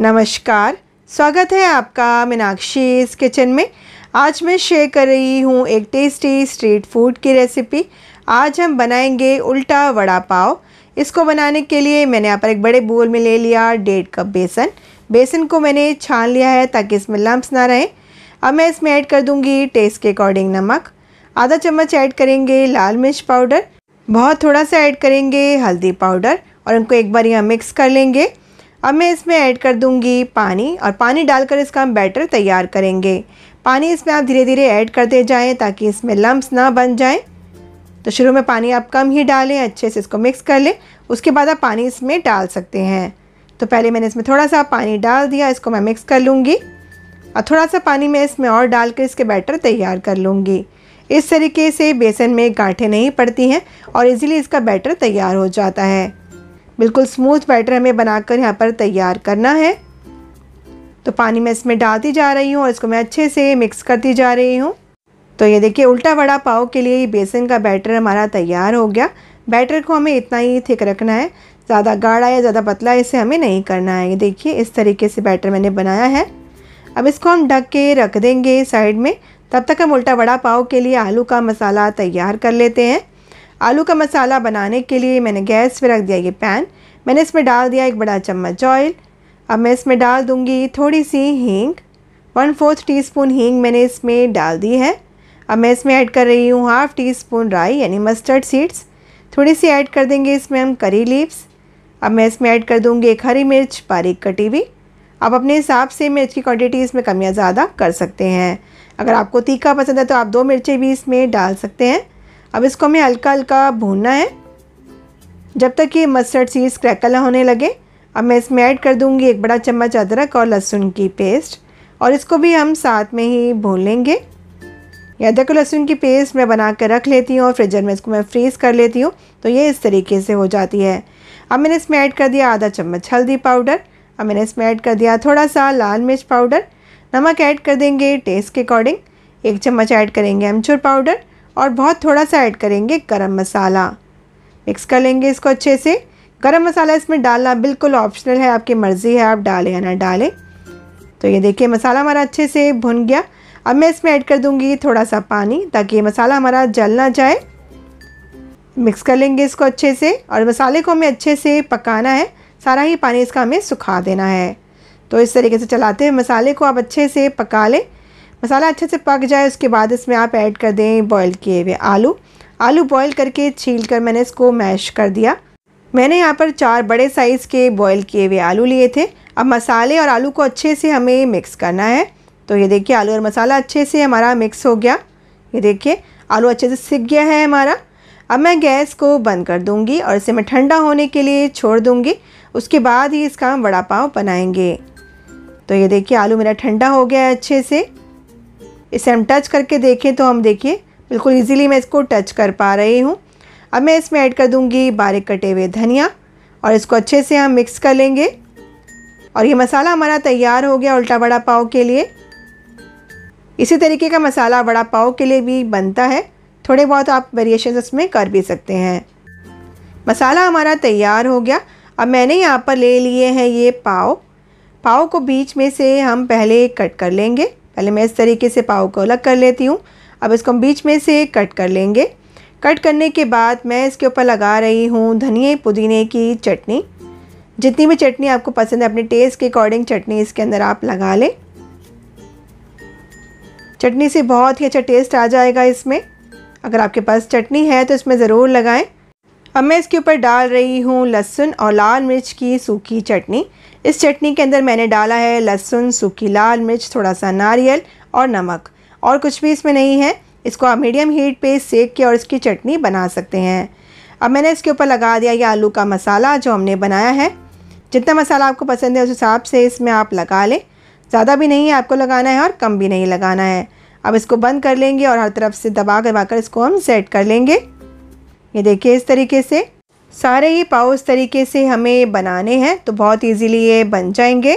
नमस्कार स्वागत है आपका मीनाक्षी इस किचन में आज मैं शेयर कर रही हूँ एक टेस्टी स्ट्रीट फूड की रेसिपी आज हम बनाएंगे उल्टा वड़ा पाव इसको बनाने के लिए मैंने यहाँ पर एक बड़े बोल में ले लिया डेढ़ कप बेसन बेसन को मैंने छान लिया है ताकि इसमें लम्ब्स ना रहे अब मैं इसमें ऐड कर दूँगी टेस्ट के अकॉर्डिंग नमक आधा चम्मच ऐड करेंगे लाल मिर्च पाउडर बहुत थोड़ा सा ऐड करेंगे हल्दी पाउडर और इनको एक बार यहाँ मिक्स कर लेंगे अब मैं इसमें ऐड कर दूंगी पानी और पानी डालकर इसका हम बैटर तैयार करेंगे पानी इसमें आप धीरे धीरे ऐड करते जाएं ताकि इसमें लम्ब्स ना बन जाएं तो शुरू में पानी आप कम ही डालें अच्छे से इसको मिक्स कर लें उसके बाद आप पानी इसमें डाल सकते हैं तो पहले मैंने इसमें थोड़ा सा पानी डाल दिया इसको मैं मिक्स कर लूँगी और थोड़ा सा पानी मैं इसमें और डाल कर इसके बैटर तैयार कर लूँगी इस तरीके से बेसन में गांठें नहीं पड़ती हैं और इजीली इसका बैटर तैयार हो जाता है बिल्कुल स्मूथ बैटर हमें बनाकर यहाँ पर तैयार करना है तो पानी मैं इसमें डालती जा रही हूँ और इसको मैं अच्छे से मिक्स करती जा रही हूँ तो ये देखिए उल्टा वड़ा पाव के लिए बेसन का बैटर हमारा तैयार हो गया बैटर को हमें इतना ही थिक रखना है ज़्यादा गाढ़ा या ज़्यादा पतला इसे हमें नहीं करना है ये देखिए इस तरीके से बैटर मैंने बनाया है अब इसको हम ढक के रख देंगे साइड में तब तक हम उल्टा वड़ा पाव के लिए आलू का मसाला तैयार कर लेते हैं आलू का मसाला बनाने के लिए मैंने गैस पर रख दिया ये पैन मैंने इसमें डाल दिया एक बड़ा चम्मच ऑयल अब मैं इसमें डाल दूँगी थोड़ी सी हींग वन फोर्थ टी स्पून हींग मैंने इसमें डाल दी है अब मैं इसमें ऐड कर रही हूँ हाफ़ टी स्पून राई यानी मस्टर्ड सीड्स थोड़ी सी ऐड कर देंगे इसमें हम करी लीव्स अब मैं इसमें ऐड कर दूँगी एक हरी मिर्च बारीक कटी हुई आप अपने हिसाब से मिर्च की क्वांटिटी इसमें कम या ज़्यादा कर सकते हैं अगर आपको तीखा पसंद है तो आप दो मिर्चें भी इसमें डाल सकते हैं अब इसको हमें हल्का हल्का भूनना है जब तक ये मस्टर्ड सीड्स क्रैकल होने लगे अब मैं इसमें ऐड कर दूंगी एक बड़ा चम्मच अदरक और लहसुन की पेस्ट और इसको भी हम साथ में ही भून लेंगे अदरक और लहसुन की पेस्ट मैं बना कर रख लेती हूँ और फ्रिजर में इसको मैं फ्रीज़ कर लेती हूँ तो ये इस तरीके से हो जाती है अब मैंने इसमें ऐड कर दिया आधा चम्मच हल्दी पाउडर अब मैंने इसमें ऐड कर दिया थोड़ा सा लाल मिर्च पाउडर नमक ऐड कर देंगे टेस्ट के अकॉर्डिंग एक चम्मच ऐड करेंगे अमचूर पाउडर और बहुत थोड़ा सा ऐड करेंगे गरम मसाला मिक्स कर लेंगे इसको अच्छे से गरम मसाला इसमें डालना बिल्कुल ऑप्शनल है आपकी मर्ज़ी है आप डालें या ना डालें तो ये देखिए मसाला हमारा अच्छे से भुन गया अब मैं इसमें ऐड कर दूँगी थोड़ा सा पानी ताकि ये मसाला हमारा जल ना जाए मिक्स कर लेंगे इसको अच्छे से और मसाले को हमें अच्छे से पकाना है सारा ही पानी इसका हमें सुखा देना है तो इस तरीके से चलाते हुए मसाले को आप अच्छे से पका लें मसाला अच्छे से पक जाए उसके बाद इसमें आप ऐड कर दें बॉईल किए हुए आलू आलू बॉईल करके छील कर मैंने इसको मैश कर दिया मैंने यहाँ पर चार बड़े साइज़ के बॉईल किए हुए आलू लिए थे अब मसाले और आलू को अच्छे से हमें मिक्स करना है तो ये देखिए आलू और मसाला अच्छे से हमारा मिक्स हो गया ये देखिए आलू अच्छे से सीख गया है हमारा अब मैं गैस को बंद कर दूंगी और इसे मैं ठंडा होने के लिए छोड़ दूंगी उसके बाद ही इसका हम वड़ा पाव बनाएंगे तो ये देखिए आलू मेरा ठंडा हो गया है अच्छे से इसे हम टच करके देखें तो हम देखिए बिल्कुल इजीली मैं इसको टच कर पा रही हूँ अब मैं इसमें ऐड कर दूँगी बारीक कटे हुए धनिया और इसको अच्छे से हम मिक्स कर लेंगे और ये मसाला हमारा तैयार हो गया उल्टा बड़ा पाव के लिए इसी तरीके का मसाला बड़ा पाव के लिए भी बनता है थोड़े बहुत आप वेरिएशन इसमें कर भी सकते हैं मसाला हमारा तैयार हो गया अब मैंने यहाँ पर ले लिए हैं ये पाव पाव को बीच में से हम पहले कट कर लेंगे पहले मैं इस तरीके से पाव को अलग कर लेती हूँ अब इसको हम बीच में से कट कर लेंगे कट करने के बाद मैं इसके ऊपर लगा रही हूँ धनिए पुदीने की चटनी जितनी भी चटनी आपको पसंद है अपने टेस्ट के अकॉर्डिंग चटनी इसके अंदर आप लगा लें चटनी से बहुत ही अच्छा टेस्ट आ जाएगा इसमें अगर आपके पास चटनी है तो इसमें ज़रूर लगाएं अब मैं इसके ऊपर डाल रही हूँ लहसुन और लाल मिर्च की सूखी चटनी इस चटनी के अंदर मैंने डाला है लहसुन सूखी लाल मिर्च थोड़ा सा नारियल और नमक और कुछ भी इसमें नहीं है इसको आप मीडियम हीट पे सेक के और इसकी चटनी बना सकते हैं अब मैंने इसके ऊपर लगा दिया ये आलू का मसाला जो हमने बनाया है जितना मसाला आपको पसंद है उस हिसाब से इसमें आप लगा लें ज़्यादा भी नहीं है आपको लगाना है और कम भी नहीं लगाना है अब इसको बंद कर लेंगे और हर तरफ से दबा दबा कर इसको हम सेट कर लेंगे ये देखिए इस तरीके से सारे ही पाव इस तरीके से हमें बनाने हैं तो बहुत इजीली ये बन जाएंगे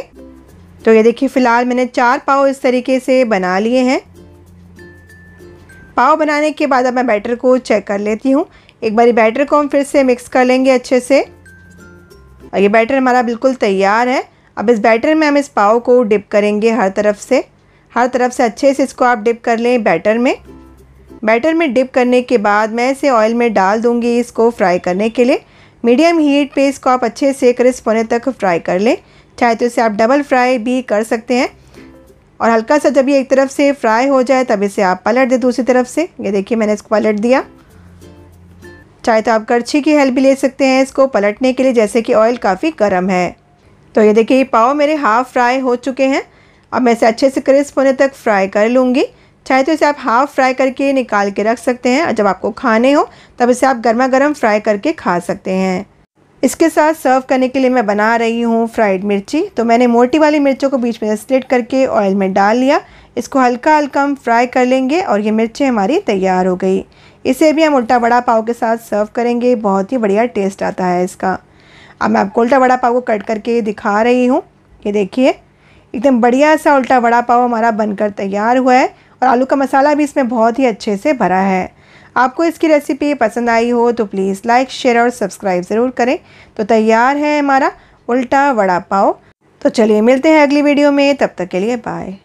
तो ये देखिए फ़िलहाल मैंने चार पाव इस तरीके से बना लिए हैं पाव बनाने के बाद अब मैं बैटर को चेक कर लेती हूँ एक बार बैटर को हम फिर से मिक्स कर लेंगे अच्छे से और ये बैटर हमारा बिल्कुल तैयार है अब इस बैटर में हम इस पाव को डिप करेंगे हर तरफ से हर तरफ से अच्छे से इसको आप डिप कर लें बैटर में बैटर में डिप करने के बाद मैं इसे ऑयल में डाल दूंगी इसको फ्राई करने के लिए मीडियम हीट पे इसको आप अच्छे से क्रिस्प होने तक फ्राई कर लें चाहे तो इसे आप डबल फ्राई भी कर सकते हैं और हल्का सा जब ये एक तरफ से फ्राई हो जाए तब इसे आप पलट दें दूसरी तरफ से ये देखिए मैंने इसको पलट दिया चाहे तो आप करछी की हेल्प भी ले सकते हैं इसको पलटने के लिए जैसे कि ऑयल काफ़ी गर्म है तो ये देखिए ये पाव मेरे हाफ़ फ्राई हो चुके हैं अब मैं इसे अच्छे से क्रिस्प होने तक फ्राई कर लूँगी चाहे तो इसे आप हाफ़ फ्राई करके निकाल के रख सकते हैं जब आपको खाने हो तब इसे आप गर्मा गर्म फ्राई करके खा सकते हैं इसके साथ सर्व करने के लिए मैं बना रही हूँ फ्राइड मिर्ची तो मैंने मोटी वाली मिर्चों को बीच में स्प्लिट करके ऑयल में डाल लिया इसको हल्का हल्का हम फ्राई कर लेंगे और ये मिर्ची हमारी तैयार हो गई इसे भी हम उल्टा बड़ा पाव के साथ सर्व करेंगे बहुत ही बढ़िया टेस्ट आता है इसका अब मैं आपको उल्टा बड़ा पाव को कट करके दिखा रही हूँ ये देखिए एकदम बढ़िया सा उल्टा बड़ा पाव हमारा बनकर तैयार हुआ है और आलू का मसाला भी इसमें बहुत ही अच्छे से भरा है आपको इसकी रेसिपी पसंद आई हो तो प्लीज़ लाइक शेयर और सब्सक्राइब ज़रूर करें तो तैयार है हमारा उल्टा वड़ा पाव तो चलिए मिलते हैं अगली वीडियो में तब तक के लिए बाय